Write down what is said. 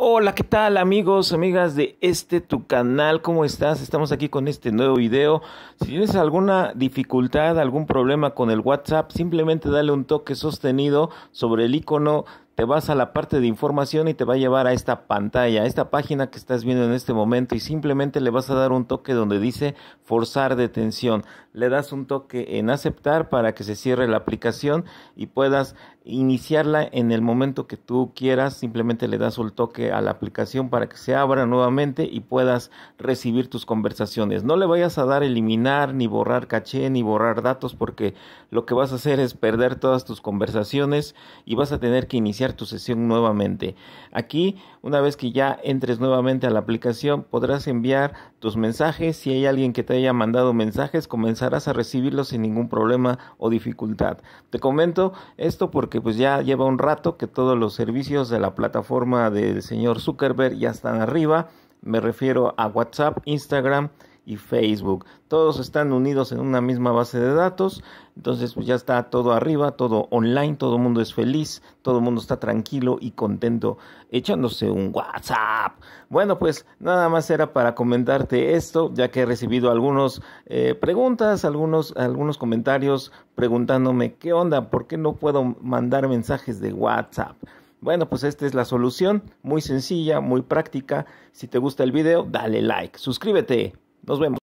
Hola, ¿qué tal amigos, amigas de este tu canal? ¿Cómo estás? Estamos aquí con este nuevo video. Si tienes alguna dificultad, algún problema con el WhatsApp, simplemente dale un toque sostenido sobre el icono te vas a la parte de información y te va a llevar a esta pantalla, a esta página que estás viendo en este momento y simplemente le vas a dar un toque donde dice forzar detención. Le das un toque en aceptar para que se cierre la aplicación y puedas iniciarla en el momento que tú quieras. Simplemente le das un toque a la aplicación para que se abra nuevamente y puedas recibir tus conversaciones. No le vayas a dar eliminar, ni borrar caché, ni borrar datos porque lo que vas a hacer es perder todas tus conversaciones y vas a tener que iniciar tu sesión nuevamente. Aquí, una vez que ya entres nuevamente a la aplicación, podrás enviar tus mensajes. Si hay alguien que te haya mandado mensajes, comenzarás a recibirlos sin ningún problema o dificultad. Te comento esto porque pues ya lleva un rato que todos los servicios de la plataforma del señor Zuckerberg ya están arriba. Me refiero a WhatsApp, Instagram, y Facebook. Todos están unidos en una misma base de datos, entonces pues ya está todo arriba, todo online, todo el mundo es feliz, todo el mundo está tranquilo y contento echándose un WhatsApp. Bueno, pues nada más era para comentarte esto, ya que he recibido algunos eh, preguntas, algunos, algunos comentarios preguntándome qué onda, por qué no puedo mandar mensajes de WhatsApp. Bueno, pues esta es la solución, muy sencilla, muy práctica. Si te gusta el video, dale like, suscríbete. Nos vemos.